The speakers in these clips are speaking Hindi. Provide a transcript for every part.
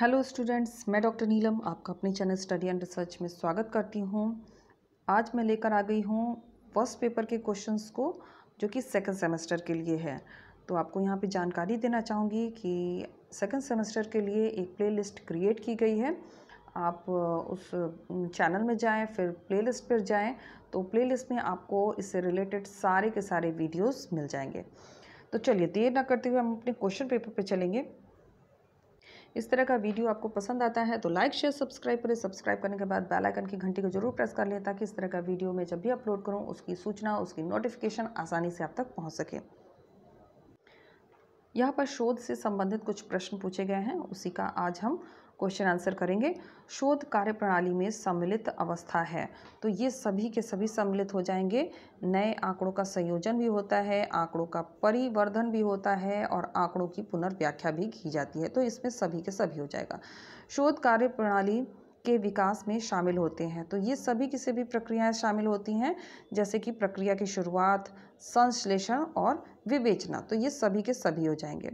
हेलो स्टूडेंट्स मैं डॉक्टर नीलम आपका अपने चैनल स्टडी एंड रिसर्च में स्वागत करती हूँ आज मैं लेकर आ गई हूँ फर्स्ट पेपर के क्वेश्चंस को जो कि सेकंड सेमेस्टर के लिए है तो आपको यहाँ पे जानकारी देना चाहूँगी कि सेकंड सेमेस्टर के लिए एक प्लेलिस्ट क्रिएट की गई है आप उस चैनल में जाएँ फिर लिस्ट पर जाएँ तो प्ले में आपको इससे रिलेटेड सारे के सारे वीडियोज़ मिल जाएंगे तो चलिए देर ना करते हुए हम अपने क्वेश्चन पेपर पर चलेंगे इस तरह का वीडियो आपको पसंद आता है तो लाइक शेयर सब्सक्राइब करें सब्सक्राइब करने के बाद बेल आइकन की घंटी को जरूर प्रेस कर लें ताकि इस तरह का वीडियो मैं जब भी अपलोड करूँ उसकी सूचना उसकी नोटिफिकेशन आसानी से आप तक पहुंच सके यहाँ पर शोध से संबंधित कुछ प्रश्न पूछे गए हैं उसी का आज हम क्वेश्चन आंसर करेंगे शोध कार्य प्रणाली में सम्मिलित अवस्था है तो ये सभी के सभी सम्मिलित हो जाएंगे नए आंकड़ों का संयोजन भी होता है आंकड़ों का परिवर्धन भी होता है और आंकड़ों की पुनर्व्याख्या भी की जाती है तो इसमें सभी के सभी हो जाएगा शोध कार्य प्रणाली के विकास में शामिल होते हैं तो ये सभी किसी भी प्रक्रियाएं शामिल होती हैं जैसे कि प्रक्रिया की शुरुआत संश्लेषण और विवेचना तो ये सभी के सभी हो जाएंगे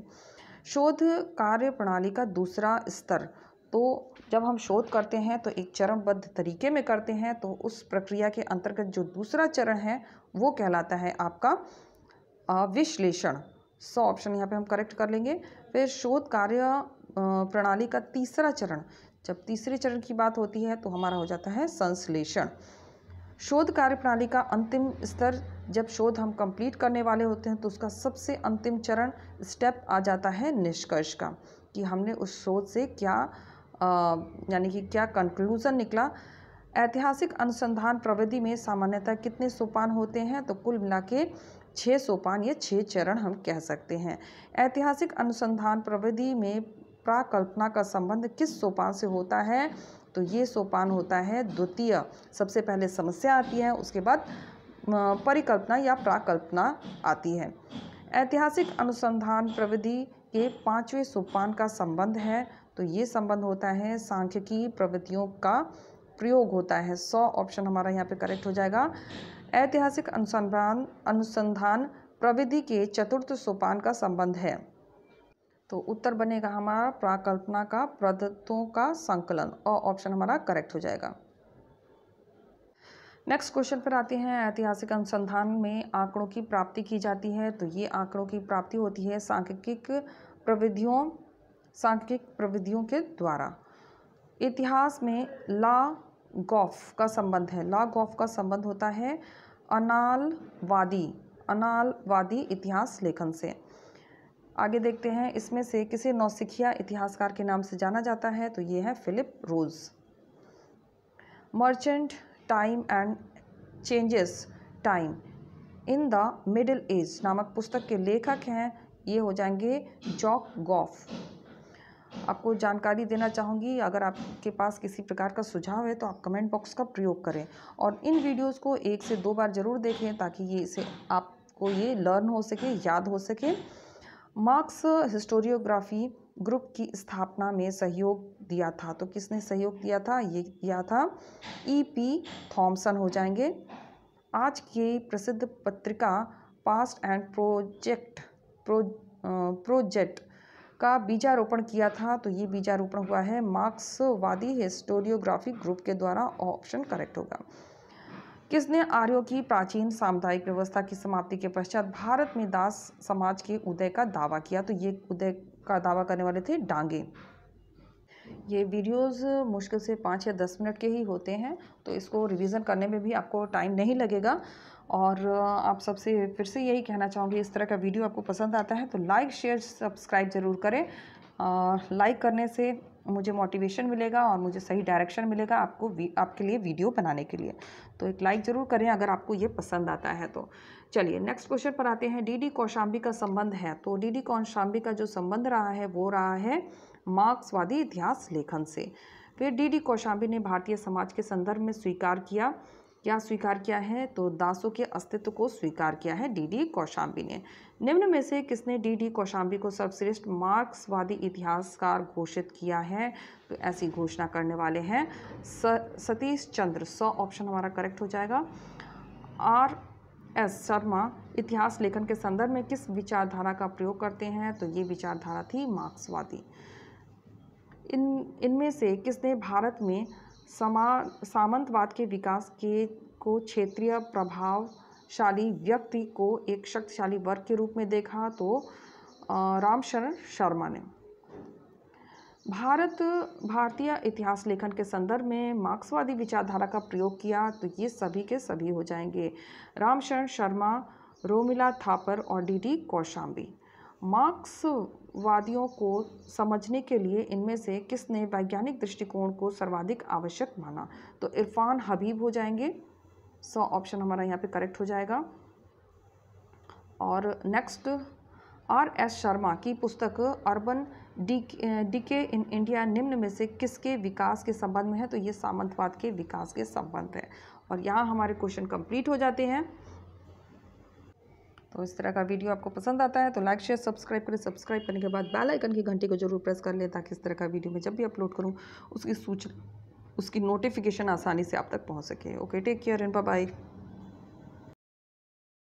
शोध कार्य प्रणाली का दूसरा स्तर तो जब हम शोध करते हैं तो एक चरणबद्ध तरीके में करते हैं तो उस प्रक्रिया के अंतर्गत जो दूसरा चरण है वो कहलाता है आपका विश्लेषण सौ ऑप्शन यहाँ पे हम करेक्ट कर लेंगे फिर शोध कार्य प्रणाली का तीसरा चरण जब तीसरे चरण की बात होती है तो हमारा हो जाता है संश्लेषण शोध कार्य प्रणाली का अंतिम स्तर जब शोध हम कंप्लीट करने वाले होते हैं तो उसका सबसे अंतिम चरण स्टेप आ जाता है निष्कर्ष का कि हमने उस शोध से क्या यानी कि क्या कंक्लूज़न निकला ऐतिहासिक अनुसंधान प्रविधि में सामान्यतः कितने सोपान होते हैं तो कुल मिला के छः सोपान या छः चरण हम कह सकते हैं ऐतिहासिक अनुसंधान प्रविधि में प्राकल्पना का संबंध किस सोपान से होता है तो ये सोपान होता है द्वितीय सबसे पहले समस्या आती है उसके बाद परिकल्पना या प्राकल्पना आती है ऐतिहासिक अनुसंधान प्रविधि के पांचवें सोपान का संबंध है तो ये संबंध होता है सांख्यिकी प्रवृत्तियों का प्रयोग होता है सौ ऑप्शन हमारा यहाँ पे करेक्ट हो जाएगा ऐतिहासिक अनुसंधान अनुसंधान प्रविधि के चतुर्थ सोपान का संबंध है तो उत्तर बनेगा हमारा प्राकल्पना का प्रदत्तों का संकलन और ऑप्शन हमारा करेक्ट हो जाएगा नेक्स्ट क्वेश्चन पर आते हैं ऐतिहासिक अनुसंधान में आंकड़ों की प्राप्ति की जाती है तो ये आंकड़ों की प्राप्ति होती है सांख्यिक प्रविधियों सांख्यिक प्रविधियों के द्वारा इतिहास में ला गॉफ का संबंध है ला गॉफ का संबंध होता है अनालवादी अनालवादी इतिहास लेखन से आगे देखते हैं इसमें से किसे नौसिखिया इतिहासकार के नाम से जाना जाता है तो ये है Philip Rose merchant time and changes time in the middle age नामक पुस्तक के लेखक हैं ये हो जाएंगे जॉक गॉफ आपको जानकारी देना चाहूँगी अगर आपके पास किसी प्रकार का सुझाव है तो आप कमेंट बॉक्स का प्रयोग करें और इन वीडियोस को एक से दो बार ज़रूर देखें ताकि ये इसे आपको ये लर्न हो सके याद हो सके मार्क्स हिस्टोरियोग्राफी ग्रुप की स्थापना में सहयोग दिया था तो किसने सहयोग दिया था ये दिया था ई e पी थॉम्सन हो जाएंगे आज की प्रसिद्ध पत्रिका past and project pro project का बीजारोपण किया था तो ये बीजारोपण हुआ है मार्क्सवादी हिस्टोरियोग्राफिक ग्रुप के द्वारा ऑप्शन करेक्ट होगा किसने आर्यों की प्राचीन सामुदायिक व्यवस्था की समाप्ति के पश्चात भारत में दास समाज के उदय का दावा किया तो ये उदय का दावा करने वाले थे डांगे ये वीडियोस मुश्किल से पाँच या दस मिनट के ही होते हैं तो इसको रिवीजन करने में भी आपको टाइम नहीं लगेगा और आप सबसे फिर से यही कहना चाहूँगी इस तरह का वीडियो आपको पसंद आता है तो लाइक शेयर सब्सक्राइब ज़रूर करें लाइक करने से मुझे मोटिवेशन मिलेगा और मुझे सही डायरेक्शन मिलेगा आपको आपके लिए वीडियो बनाने के लिए तो एक लाइक ज़रूर करें अगर आपको ये पसंद आता है तो चलिए नेक्स्ट क्वेश्चन पर आते हैं डीडी कौशाम्बी का संबंध है तो डीडी कौशाम्बी का जो संबंध रहा है वो रहा है मार्क्सवादी इतिहास लेखन से फिर डी कौशाम्बी ने भारतीय समाज के संदर्भ में स्वीकार किया क्या स्वीकार किया है तो दासों के अस्तित्व को स्वीकार किया है डीडी कौशाम्बी ने निम्न में से किसने डीडी कौशाम्बी को सर्वश्रेष्ठ मार्क्सवादी इतिहासकार घोषित किया है तो ऐसी घोषणा करने वाले हैं सतीश चंद्र सौ ऑप्शन हमारा करेक्ट हो जाएगा आर एस शर्मा इतिहास लेखन के संदर्भ में किस विचारधारा का प्रयोग करते हैं तो ये विचारधारा थी मार्क्सवादी इन इनमें से किसने भारत में समा सामंतवाद के विकास के को क्षेत्रीय प्रभावशाली व्यक्ति को एक शक्तिशाली वर्ग के रूप में देखा तो रामशरण शर्मा ने भारत भारतीय इतिहास लेखन के संदर्भ में मार्क्सवादी विचारधारा का प्रयोग किया तो ये सभी के सभी हो जाएंगे रामशरण शर्मा रोमिला थापर और डीडी कौशाम्बी मार्क्स वादियों को समझने के लिए इनमें से किसने वैज्ञानिक दृष्टिकोण को सर्वाधिक आवश्यक माना तो इरफान हबीब हो जाएंगे सौ ऑप्शन हमारा यहाँ पे करेक्ट हो जाएगा और नेक्स्ट आर एस शर्मा की पुस्तक urban D decay in India निम्न में से किसके विकास के संबंध में है तो ये सामंतवाद के विकास के संबंध है और यहाँ हमारे क्वेश्चन कंप्लीट हो जाते हैं तो इस तरह का वीडियो आपको पसंद आता है तो लाइक शेयर सब्सक्राइब करें सब्सक्राइब करने के बाद बेल आइकन की घंटी को जरूर प्रेस कर लें ताकि इस तरह का वीडियो मैं जब भी अपलोड करूँ उसकी सूचना उसकी नोटिफिकेशन आसानी से आप तक पहुँच सके okay take care and bye